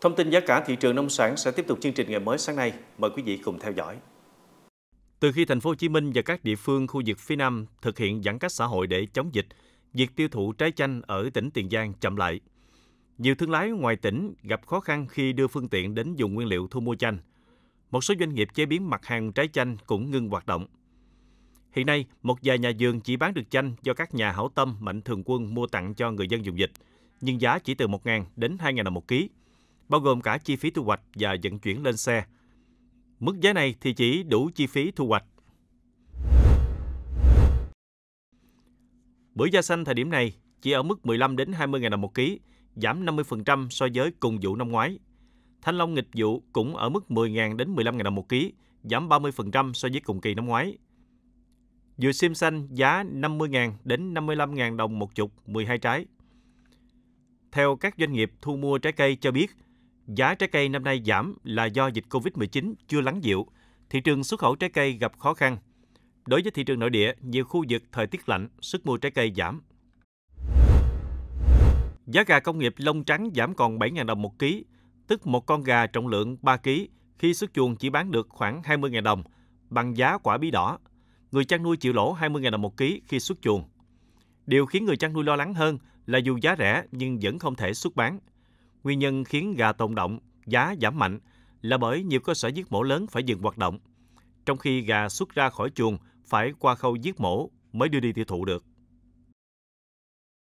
Thông tin giá cả thị trường nông sản sẽ tiếp tục chương trình ngày mới sáng nay. Mời quý vị cùng theo dõi. Từ khi thành phố Hồ Chí Minh và các địa phương khu vực phía Nam thực hiện giãn cách xã hội để chống dịch, việc tiêu thụ trái chanh ở tỉnh Tiền Giang chậm lại. Nhiều thương lái ngoài tỉnh gặp khó khăn khi đưa phương tiện đến dùng nguyên liệu thu mua chanh. Một số doanh nghiệp chế biến mặt hàng trái chanh cũng ngưng hoạt động. Hiện nay, một vài nhà vườn chỉ bán được chanh do các nhà hảo tâm mạnh thường quân mua tặng cho người dân dùng dịch, nhưng giá chỉ từ 1.000 đến 2.000 đồng một ký bao gồm cả chi phí thu hoạch và vận chuyển lên xe. Mức giá này thì chỉ đủ chi phí thu hoạch. Bưởi da xanh thời điểm này chỉ ở mức 15 đến 20 000 đồng một ký, giảm 50% so với cùng vụ năm ngoái. Thanh long nghịch vụ cũng ở mức 10.000 đến 15.000 đồng một ký, giảm 30% so với cùng kỳ năm ngoái. Dừa sim xanh giá 50.000 đến 55.000 đồng một chục 12 trái. Theo các doanh nghiệp thu mua trái cây cho biết, Giá trái cây năm nay giảm là do dịch COVID-19 chưa lắng dịu, thị trường xuất khẩu trái cây gặp khó khăn. Đối với thị trường nội địa, nhiều khu vực thời tiết lạnh, sức mua trái cây giảm. Giá gà công nghiệp lông trắng giảm còn 7.000 đồng một ký, tức một con gà trọng lượng 3 ký khi xuất chuồng chỉ bán được khoảng 20.000 đồng, bằng giá quả bí đỏ. Người chăn nuôi chịu lỗ 20.000 đồng một ký khi xuất chuồng. Điều khiến người chăn nuôi lo lắng hơn là dù giá rẻ nhưng vẫn không thể xuất bán – Nguyên nhân khiến gà tồn động, giá giảm mạnh là bởi nhiều cơ sở giết mổ lớn phải dừng hoạt động, trong khi gà xuất ra khỏi chuồng phải qua khâu giết mổ mới đưa đi tiêu thụ được.